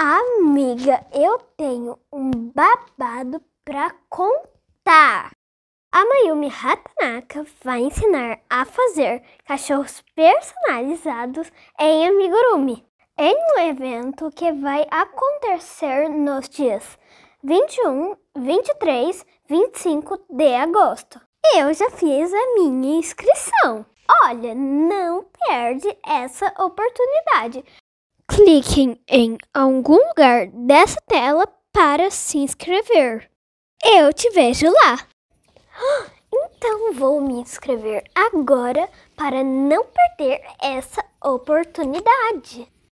Amiga, eu tenho um babado pra contar. A Mayumi Hatanaka vai ensinar a fazer cachorros personalizados em amigurumi, em um evento que vai acontecer nos dias 21, 23, 25 de agosto. Eu já fiz a minha inscrição. Olha, não perde essa oportunidade cliquem em algum lugar dessa tela para se inscrever. Eu te vejo lá! Então vou me inscrever agora para não perder essa oportunidade.